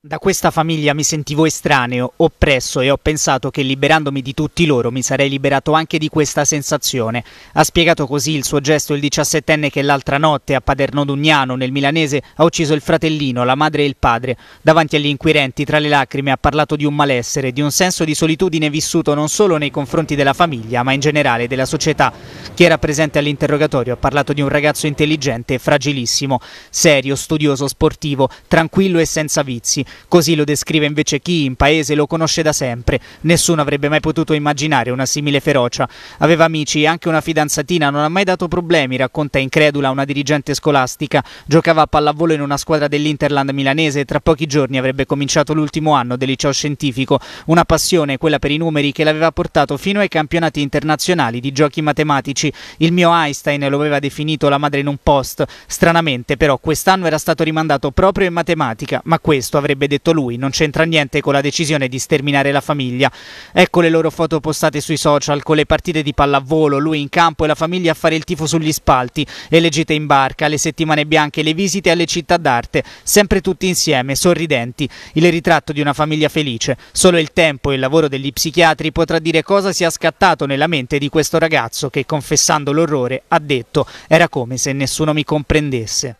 Da questa famiglia mi sentivo estraneo, oppresso e ho pensato che liberandomi di tutti loro mi sarei liberato anche di questa sensazione. Ha spiegato così il suo gesto il 17enne che l'altra notte a Paderno Dugnano, nel milanese, ha ucciso il fratellino, la madre e il padre. Davanti agli inquirenti, tra le lacrime, ha parlato di un malessere, di un senso di solitudine vissuto non solo nei confronti della famiglia, ma in generale della società. Chi era presente all'interrogatorio ha parlato di un ragazzo intelligente e fragilissimo, serio, studioso, sportivo, tranquillo e senza vizi Così lo descrive invece chi in paese lo conosce da sempre. Nessuno avrebbe mai potuto immaginare una simile ferocia. Aveva amici e anche una fidanzatina, non ha mai dato problemi, racconta incredula una dirigente scolastica. Giocava a pallavolo in una squadra dell'Interland milanese e tra pochi giorni avrebbe cominciato l'ultimo anno del liceo scientifico. Una passione, quella per i numeri, che l'aveva portato fino ai campionati internazionali di giochi matematici. Il mio Einstein lo aveva definito la madre in un post. Stranamente, però, quest'anno era stato rimandato proprio in matematica, ma questo avrebbe avrebbe detto lui, non c'entra niente con la decisione di sterminare la famiglia. Ecco le loro foto postate sui social con le partite di pallavolo, lui in campo e la famiglia a fare il tifo sugli spalti, e le gite in barca, le settimane bianche, le visite alle città d'arte, sempre tutti insieme, sorridenti, il ritratto di una famiglia felice. Solo il tempo e il lavoro degli psichiatri potrà dire cosa sia scattato nella mente di questo ragazzo che, confessando l'orrore, ha detto era come se nessuno mi comprendesse.